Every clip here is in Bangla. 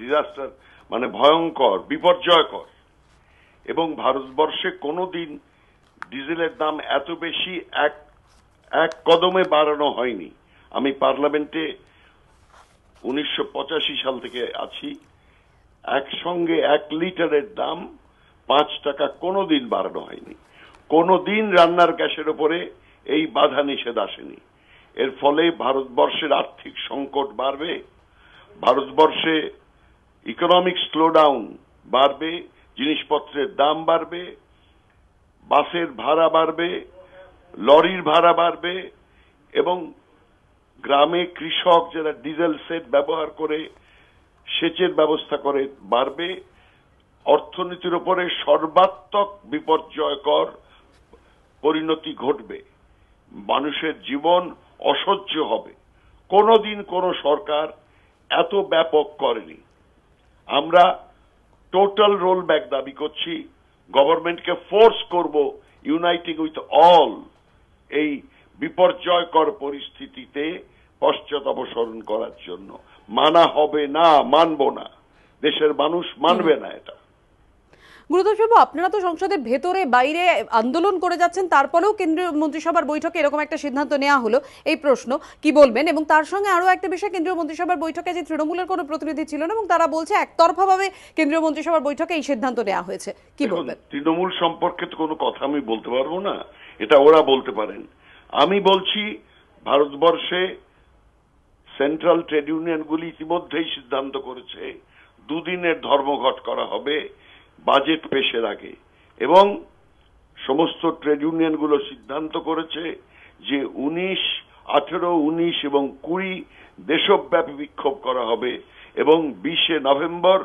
ডিজাস্টার মানে ভয়ঙ্কর বিপর্যয়কর এবং ভারতবর্ষে কোনো দিন ডিজেলের দাম এত বেশি এক এক কদমে বাড়ানো হয়নি আমি পার্লামেন্টে উনিশশো সাল থেকে আছি একসঙ্গে এক লিটারের দাম পাঁচ টাকা কোনো দিন বাড়ানো হয়নি কোনো দিন রান্নার গ্যাসের ওপরে এই বাধা নিষেধ আসেনি এর ফলে ভারতবর্ষের আর্থিক সংকট বাড়বে ভারতবর্ষে ইকোনমিক স্লোডাউন বাড়বে জিনিসপত্রের দাম বাড়বে বাসের ভাড়া বাড়বে লরির ভাড়া বাড়বে এবং গ্রামে কৃষক যারা ডিজেল সেট ব্যবহার করে সেচের ব্যবস্থা করে বাড়বে অর্থনীতির উপরে সর্বাত্মক বিপর্যয়কর পরিণতি ঘটবে মানুষের জীবন অসহ্য হবে কোনোদিন কোন সরকার এত ব্যাপক করেনি আমরা টোটাল রোল ব্যাক দাবি করছি গভর্নমেন্টকে ফোর্স করব ইউনাইটিং উইথ অল এই বিপর্যয়কর পরিস্থিতিতে অবসরণ করার জন্য মানা হবে না মানব না দেশের মানুষ মানবে না এটা গুরুদোষবাবু আপনারা তো সংসদের ভেতরে বাইরে আন্দোলন করে যাচ্ছেন তারপরেও কেন্দ্রীয় মন্ত্রিসভার বৈঠকে এরকম একটা সিদ্ধান্ত নেওয়া হলো এই প্রশ্ন কি বলবেন এবং তার সঙ্গে আরও একটা বিষয় কেন্দ্রীয় মন্ত্রিসভার বৈঠকে যে তৃণমূলের কোনো প্রতিনিধি ছিল না এবং তারা বলছে একতরফাভাবে কেন্দ্রীয় মন্ত্রিসভার বৈঠকে এই সিদ্ধান্ত নেওয়া হয়েছে কি বলবেন তৃণমূল সম্পর্কে তো কোনো কথা আমি বলতে পারবো না এটা ওরা বলতে পারেন আমি বলছি ভারতবর্ষে সেন্ট্রাল ট্রেড ইউনিয়নগুলি ইতিমধ্যেই সিদ্ধান্ত করেছে দুদিনের ধর্মঘট করা হবে বাজেট পেশের আগে এবং সমস্ত ট্রেড ইউনিয়নগুলো সিদ্ধান্ত করেছে যে উনিশ আঠেরো উনিশ এবং কুড়ি দেশব্যাপী বিক্ষোভ করা হবে এবং বিশে নভেম্বর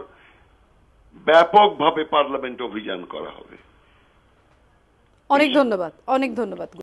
ব্যাপকভাবে পার্লামেন্ট অভিযান করা হবে অনেক ধন্যবাদ অনেক ধন্যবাদ